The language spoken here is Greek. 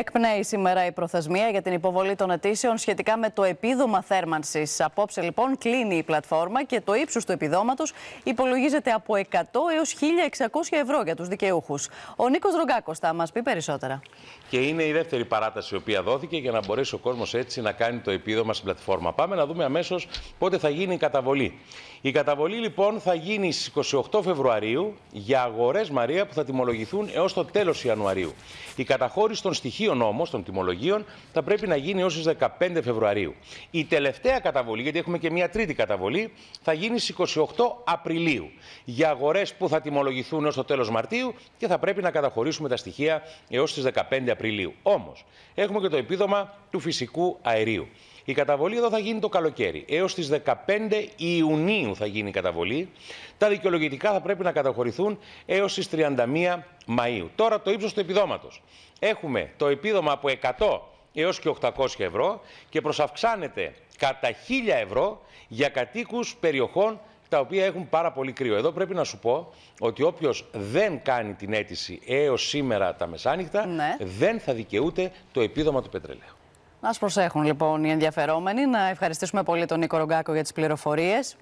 Εκπνέει σήμερα η προθεσμία για την υποβολή των αιτήσεων σχετικά με το επίδομα θέρμανσης. Απόψε λοιπόν κλείνει η πλατφόρμα και το ύψος του επιδόματος υπολογίζεται από 100 έω 1.600 ευρώ για τους δικαιούχους. Ο Νίκος Ρογκάκος θα μας πει περισσότερα. Και είναι η δεύτερη παράταση η οποία δόθηκε για να μπορέσει ο κόσμος έτσι να κάνει το επίδομα στην πλατφόρμα. Πάμε να δούμε αμέσως πότε θα γίνει η καταβολή. Η καταβολή λοιπόν θα γίνει στις 28 Φεβρουαρίου για αγορές Μαρία που θα τιμολογηθούν έως το τέλος Ιανουαρίου. Η καταχώρηση των στοιχείων όμως των τιμολογίων θα πρέπει να γίνει ως τις 15 Φεβρουαρίου. Η τελευταία καταβολή, γιατί έχουμε και μια τρίτη καταβολή, θα γίνει στις 28 Απριλίου. Για αγορές που θα τιμολογηθούν έω το τέλος Μαρτίου και θα πρέπει να καταχωρήσουμε τα στοιχεία έως τις 15 Απριλίου. Όμως, έχουμε και το επίδομα του φυσικού αερίου. Η καταβολή εδώ θα γίνει το καλοκαίρι. Έως τις 15 Ιουνίου θα γίνει η καταβολή. Τα δικαιολογητικά θα πρέπει να καταχωρηθούν έως τις 31 Μαΐου. Τώρα το ύψος του επιδόματος. Έχουμε το επίδομα από 100 έως και 800 ευρώ και προσαυξάνεται κατά 1000 ευρώ για κατοίκους περιοχών τα οποία έχουν πάρα πολύ κρύο. Εδώ πρέπει να σου πω ότι όποιος δεν κάνει την αίτηση έως σήμερα τα μεσάνυχτα ναι. δεν θα δικαιούται το επίδομα του πετρελαίου. Να προσέχουν λοιπόν οι ενδιαφερόμενοι. Να ευχαριστήσουμε πολύ τον Νίκο Ρογκάκο για τις πληροφορίες.